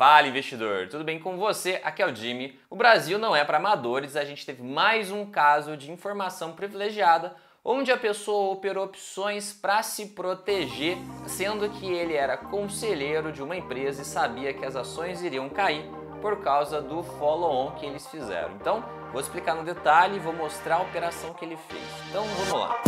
Fala investidor, tudo bem com você? Aqui é o Jimmy. O Brasil não é para amadores, a gente teve mais um caso de informação privilegiada onde a pessoa operou opções para se proteger, sendo que ele era conselheiro de uma empresa e sabia que as ações iriam cair por causa do follow-on que eles fizeram. Então, vou explicar no detalhe e vou mostrar a operação que ele fez. Então, vamos lá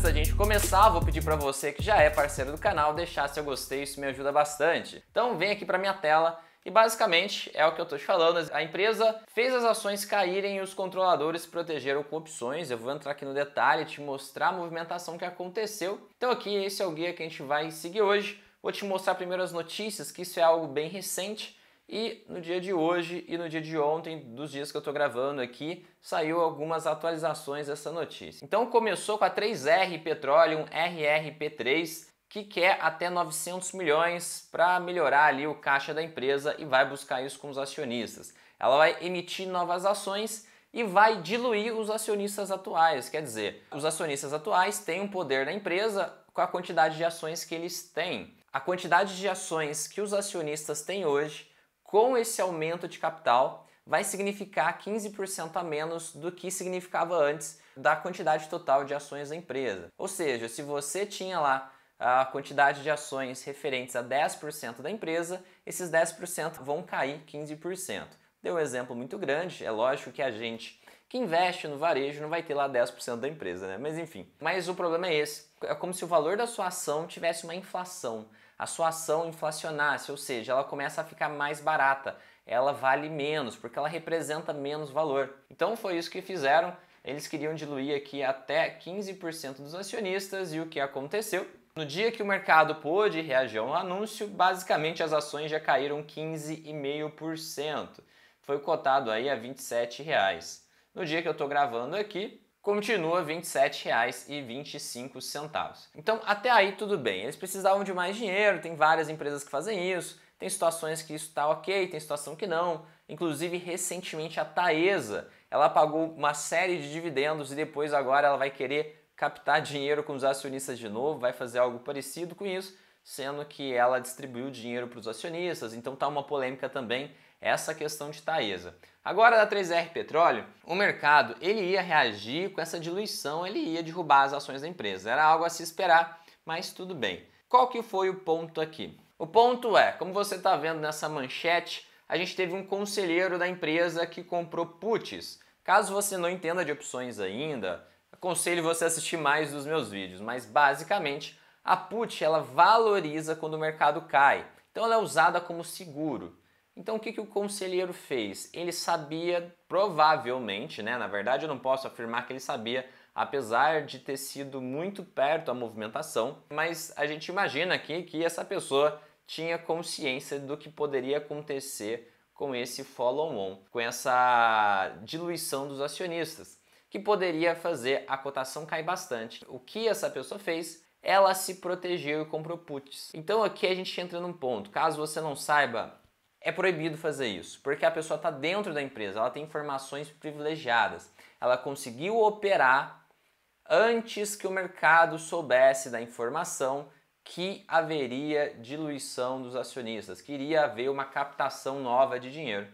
antes da gente começar, vou pedir para você que já é parceiro do canal deixar seu gostei, isso me ajuda bastante. Então vem aqui para minha tela e basicamente é o que eu estou te falando. A empresa fez as ações caírem e os controladores protegeram com opções. Eu vou entrar aqui no detalhe e te mostrar a movimentação que aconteceu. Então aqui esse é o guia que a gente vai seguir hoje. Vou te mostrar primeiro as notícias, que isso é algo bem recente. E no dia de hoje e no dia de ontem, dos dias que eu estou gravando aqui, saiu algumas atualizações dessa notícia. Então começou com a 3R Petroleum RRP3, que quer até 900 milhões para melhorar ali o caixa da empresa e vai buscar isso com os acionistas. Ela vai emitir novas ações e vai diluir os acionistas atuais, quer dizer, os acionistas atuais têm um poder na empresa com a quantidade de ações que eles têm. A quantidade de ações que os acionistas têm hoje com esse aumento de capital, vai significar 15% a menos do que significava antes da quantidade total de ações da empresa. Ou seja, se você tinha lá a quantidade de ações referentes a 10% da empresa, esses 10% vão cair 15%. Deu um exemplo muito grande, é lógico que a gente que investe no varejo não vai ter lá 10% da empresa, né? Mas enfim. Mas o problema é esse. É como se o valor da sua ação tivesse uma inflação a sua ação inflacionasse, ou seja, ela começa a ficar mais barata, ela vale menos, porque ela representa menos valor. Então foi isso que fizeram. Eles queriam diluir aqui até 15% dos acionistas e o que aconteceu? No dia que o mercado pôde reagir ao anúncio, basicamente as ações já caíram 15,5%. Foi cotado aí a R$ 27. Reais. No dia que eu estou gravando aqui, continua R$ 27,25. Então, até aí tudo bem. Eles precisavam de mais dinheiro, tem várias empresas que fazem isso, tem situações que isso está ok, tem situação que não. Inclusive, recentemente a Taesa, ela pagou uma série de dividendos e depois agora ela vai querer captar dinheiro com os acionistas de novo, vai fazer algo parecido com isso, sendo que ela distribuiu dinheiro para os acionistas, então tá uma polêmica também essa questão de Taesa. Agora da 3R Petróleo, o mercado ele ia reagir com essa diluição, ele ia derrubar as ações da empresa. Era algo a se esperar, mas tudo bem. Qual que foi o ponto aqui? O ponto é, como você está vendo nessa manchete, a gente teve um conselheiro da empresa que comprou puts. Caso você não entenda de opções ainda, aconselho você a assistir mais dos meus vídeos, mas basicamente a put ela valoriza quando o mercado cai. Então ela é usada como seguro. Então o que, que o conselheiro fez? Ele sabia, provavelmente, né? Na verdade, eu não posso afirmar que ele sabia, apesar de ter sido muito perto a movimentação, mas a gente imagina aqui que essa pessoa tinha consciência do que poderia acontecer com esse follow-on, com essa diluição dos acionistas, que poderia fazer a cotação cair bastante. O que essa pessoa fez? Ela se protegeu e comprou puts. Então aqui a gente entra num ponto. Caso você não saiba, é proibido fazer isso, porque a pessoa está dentro da empresa, ela tem informações privilegiadas, ela conseguiu operar antes que o mercado soubesse da informação que haveria diluição dos acionistas, que iria haver uma captação nova de dinheiro.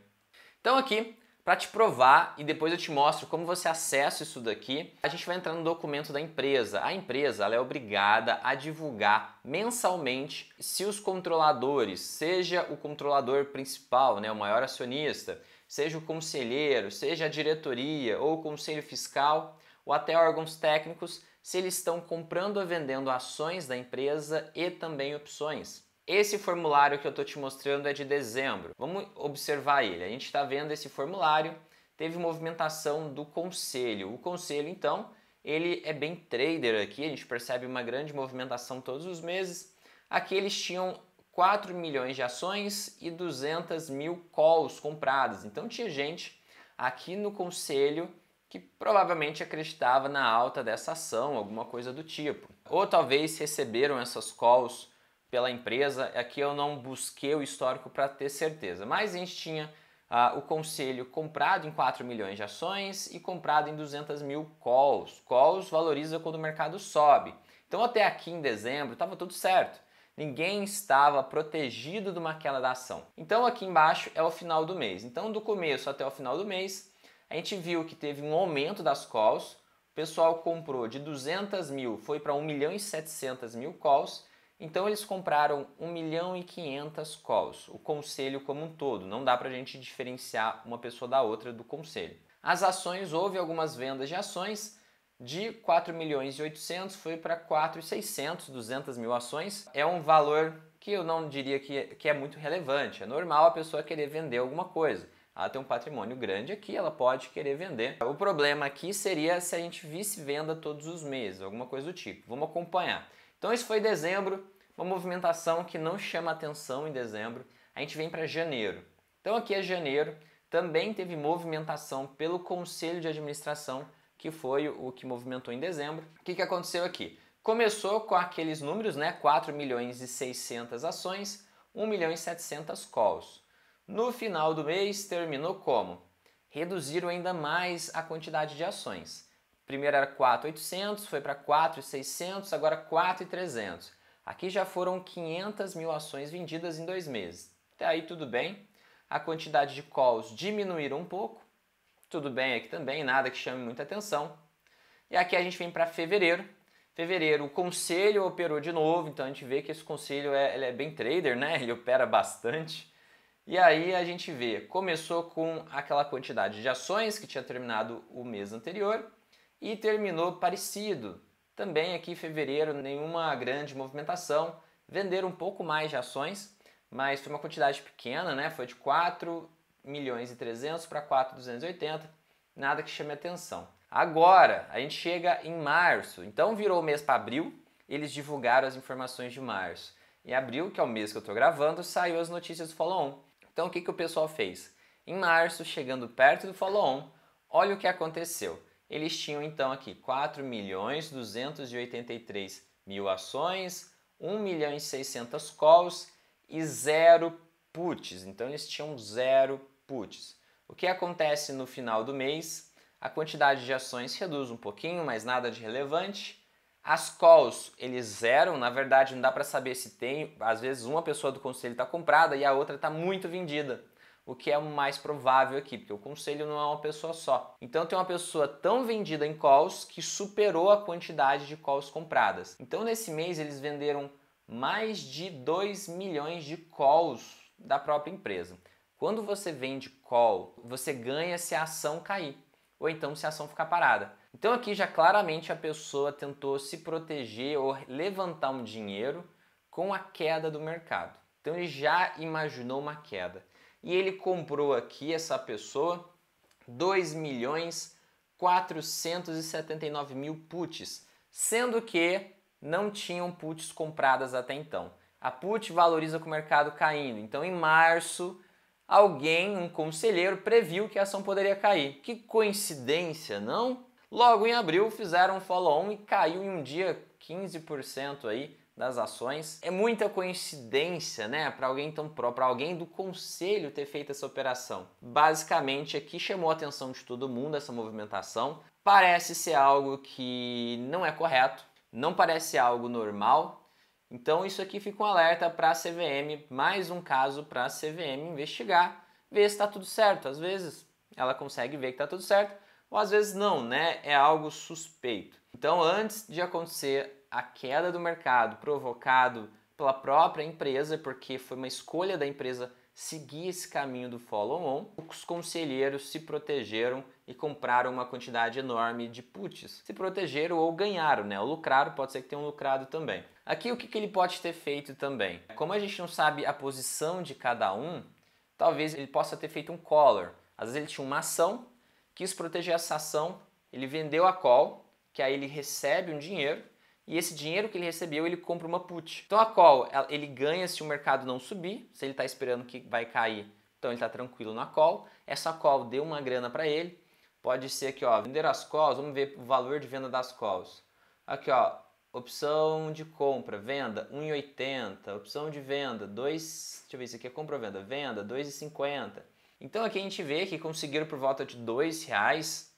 Então aqui para te provar e depois eu te mostro como você acessa isso daqui. A gente vai entrar no documento da empresa. A empresa ela é obrigada a divulgar mensalmente se os controladores, seja o controlador principal, né, o maior acionista, seja o conselheiro, seja a diretoria ou o conselho fiscal, ou até órgãos técnicos, se eles estão comprando ou vendendo ações da empresa e também opções. Esse formulário que eu estou te mostrando é de dezembro. Vamos observar ele. A gente está vendo esse formulário, teve movimentação do conselho. O conselho, então, ele é bem trader aqui, a gente percebe uma grande movimentação todos os meses. Aqui eles tinham 4 milhões de ações e 200 mil calls compradas. Então tinha gente aqui no conselho que provavelmente acreditava na alta dessa ação, alguma coisa do tipo. Ou talvez receberam essas calls pela empresa. Aqui é eu não busquei o histórico para ter certeza, mas a gente tinha ah, o conselho comprado em 4 milhões de ações e comprado em 200 mil calls. Calls valoriza quando o mercado sobe. Então até aqui em dezembro estava tudo certo. Ninguém estava protegido de uma queda da ação. Então aqui embaixo é o final do mês. Então do começo até o final do mês, a gente viu que teve um aumento das calls. O pessoal comprou de 200 mil, foi para 1 milhão e 700 mil calls então eles compraram 1 milhão e 500 calls, o conselho como um todo, não dá para a gente diferenciar uma pessoa da outra do conselho. As ações, houve algumas vendas de ações, de 4 milhões e 800 foi para 4,600, e 200 mil ações. É um valor que eu não diria que, é, que é muito relevante, é normal a pessoa querer vender alguma coisa. Ela tem um patrimônio grande aqui, ela pode querer vender. O problema aqui seria se a gente visse venda todos os meses, alguma coisa do tipo. Vamos acompanhar. Então isso foi dezembro, uma movimentação que não chama atenção em dezembro. A gente vem para janeiro. Então aqui é janeiro, também teve movimentação pelo conselho de administração, que foi o que movimentou em dezembro. O que, que aconteceu aqui? Começou com aqueles números, né? 4 milhões e 600 ações, 1 milhão e 700 calls. No final do mês terminou como? Reduziram ainda mais a quantidade de ações. Primeiro era 4,800, foi para 4,600, agora 4,300. Aqui já foram 500 mil ações vendidas em dois meses. Até aí tudo bem. A quantidade de calls diminuíram um pouco. Tudo bem aqui também, nada que chame muita atenção. E aqui a gente vem para fevereiro. Fevereiro, o conselho operou de novo, então a gente vê que esse conselho é, é bem trader, né? Ele opera bastante. E aí a gente vê, começou com aquela quantidade de ações que tinha terminado o mês anterior, e terminou parecido. Também aqui em fevereiro, nenhuma grande movimentação. Venderam um pouco mais de ações, mas foi uma quantidade pequena, né? Foi de 4 milhões e 300 para 4,280, nada que chame atenção. Agora, a gente chega em março, então virou o mês para abril, eles divulgaram as informações de março. Em abril, que é o mês que eu estou gravando, saiu as notícias do follow-on. Então, o que, que o pessoal fez? Em março, chegando perto do follow-on, olha o que aconteceu. Eles tinham então aqui 4 milhões 283 mil ações, 1 milhão e 600 calls e zero puts. Então eles tinham zero puts. O que acontece no final do mês? A quantidade de ações reduz um pouquinho, mas nada de relevante. As calls, eles zeram, na verdade não dá para saber se tem, às vezes uma pessoa do conselho está comprada e a outra está muito vendida o que é o mais provável aqui, porque o conselho não é uma pessoa só. Então tem uma pessoa tão vendida em calls que superou a quantidade de calls compradas. Então nesse mês eles venderam mais de 2 milhões de calls da própria empresa. Quando você vende call, você ganha se a ação cair ou então se a ação ficar parada. Então aqui já claramente a pessoa tentou se proteger ou levantar um dinheiro com a queda do mercado. Então ele já imaginou uma queda e ele comprou aqui essa pessoa 2 milhões 479 mil puts, sendo que não tinham puts compradas até então. A put valoriza com o mercado caindo. Então, em março, alguém, um conselheiro, previu que a ação poderia cair. Que coincidência, não? Logo em abril fizeram um follow-on e caiu em um dia 15% aí das ações. É muita coincidência, né, para alguém tão pró, para alguém do conselho ter feito essa operação. Basicamente, aqui chamou a atenção de todo mundo essa movimentação. Parece ser algo que não é correto, não parece algo normal. Então isso aqui fica um alerta para a CVM, mais um caso para a CVM investigar, ver se está tudo certo. Às vezes ela consegue ver que está tudo certo, ou às vezes não, né? É algo suspeito. Então antes de acontecer a queda do mercado provocado pela própria empresa, porque foi uma escolha da empresa seguir esse caminho do follow-on, os conselheiros se protegeram e compraram uma quantidade enorme de puts. Se protegeram ou ganharam, né? O lucraram, pode ser que tenham lucrado também. Aqui o que, que ele pode ter feito também? Como a gente não sabe a posição de cada um, talvez ele possa ter feito um collar. Às vezes ele tinha uma ação, quis proteger essa ação, ele vendeu a call, que aí ele recebe um dinheiro, e esse dinheiro que ele recebeu ele compra uma put. Então a call ele ganha se o mercado não subir, se ele está esperando que vai cair, então ele está tranquilo na call. Essa call deu uma grana para ele. Pode ser aqui, ó, vender as calls, vamos ver o valor de venda das calls. Aqui, ó, opção de compra, venda 1,80, opção de venda 2, deixa eu ver aqui é compra ou venda, venda 2,50. Então aqui a gente vê que conseguiram por volta de 2 reais,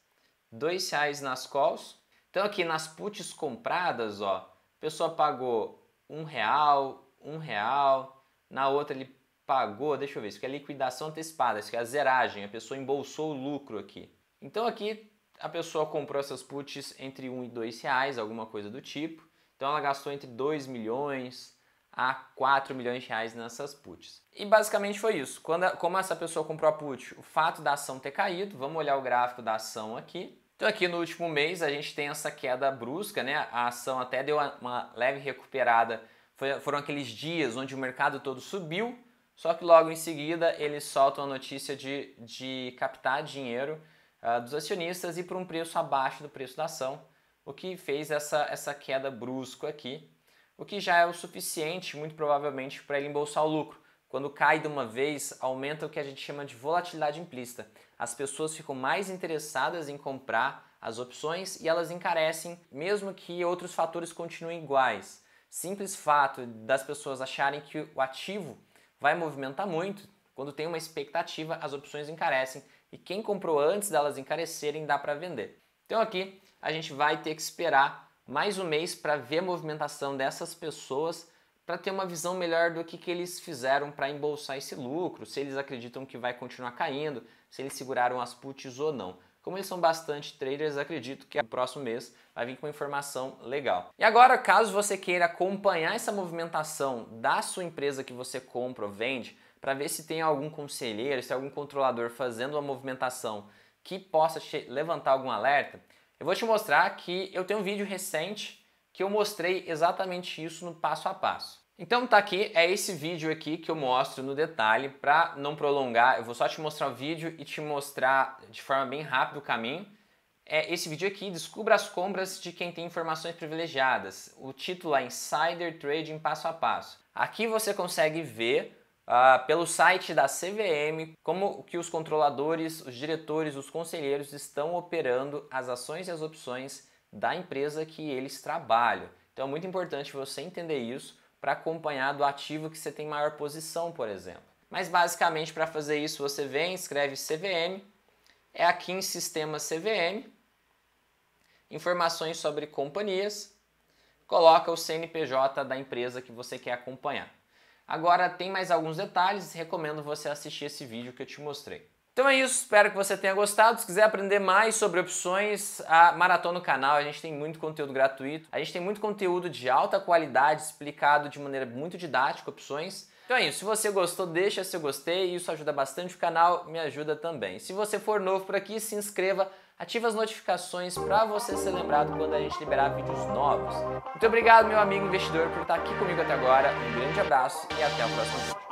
2 reais nas calls então aqui nas puts compradas, ó, a pessoa pagou um real, um real, na outra ele pagou, deixa eu ver, isso aqui é liquidação antecipada, isso aqui é a zeragem, a pessoa embolsou o lucro aqui. Então aqui a pessoa comprou essas puts entre um e dois reais, alguma coisa do tipo. Então ela gastou entre 2 milhões a 4 milhões de reais nessas puts. E basicamente foi isso. Quando, como essa pessoa comprou a put, o fato da ação ter caído, vamos olhar o gráfico da ação aqui. Então aqui no último mês a gente tem essa queda brusca, né? A ação até deu uma leve recuperada. Foram aqueles dias onde o mercado todo subiu, só que logo em seguida eles soltam a notícia de, de captar dinheiro uh, dos acionistas e por um preço abaixo do preço da ação, o que fez essa, essa queda brusca aqui, o que já é o suficiente, muito provavelmente, para ele embolsar o lucro. Quando cai de uma vez, aumenta o que a gente chama de volatilidade implícita. As pessoas ficam mais interessadas em comprar as opções e elas encarecem, mesmo que outros fatores continuem iguais. Simples fato das pessoas acharem que o ativo vai movimentar muito, quando tem uma expectativa, as opções encarecem e quem comprou antes delas encarecerem dá para vender. Então aqui a gente vai ter que esperar mais um mês para ver a movimentação dessas pessoas para ter uma visão melhor do que, que eles fizeram para embolsar esse lucro, se eles acreditam que vai continuar caindo, se eles seguraram as puts ou não. Como eles são bastante traders, acredito que no próximo mês vai vir com informação legal. E agora, caso você queira acompanhar essa movimentação da sua empresa que você compra ou vende, para ver se tem algum conselheiro, se tem algum controlador fazendo uma movimentação que possa levantar algum alerta, eu vou te mostrar que eu tenho um vídeo recente que eu mostrei exatamente isso no passo a passo. Então tá aqui, é esse vídeo aqui que eu mostro no detalhe, para não prolongar, eu vou só te mostrar o vídeo e te mostrar de forma bem rápida o caminho. É esse vídeo aqui, descubra as compras de quem tem informações privilegiadas. O título é Insider Trading Passo a Passo. Aqui você consegue ver Uh, pelo site da CVM como que os controladores, os diretores, os conselheiros estão operando as ações e as opções da empresa que eles trabalham. Então é muito importante você entender isso para acompanhar do ativo que você tem maior posição, por exemplo. Mas basicamente para fazer isso você vem, escreve CVM, é aqui em sistema CVM, informações sobre companhias, coloca o CNPJ da empresa que você quer acompanhar. Agora tem mais alguns detalhes, recomendo você assistir esse vídeo que eu te mostrei. Então é isso, espero que você tenha gostado. Se quiser aprender mais sobre opções, a maratona no canal, a gente tem muito conteúdo gratuito. A gente tem muito conteúdo de alta qualidade, explicado de maneira muito didática, opções. Então é isso, se você gostou, deixa seu gostei, isso ajuda bastante o canal, me ajuda também. Se você for novo por aqui, se inscreva, ative as notificações para você ser lembrado quando a gente liberar vídeos novos. Muito obrigado, meu amigo investidor, por estar aqui comigo até agora. Um grande abraço e até o próximo vídeo.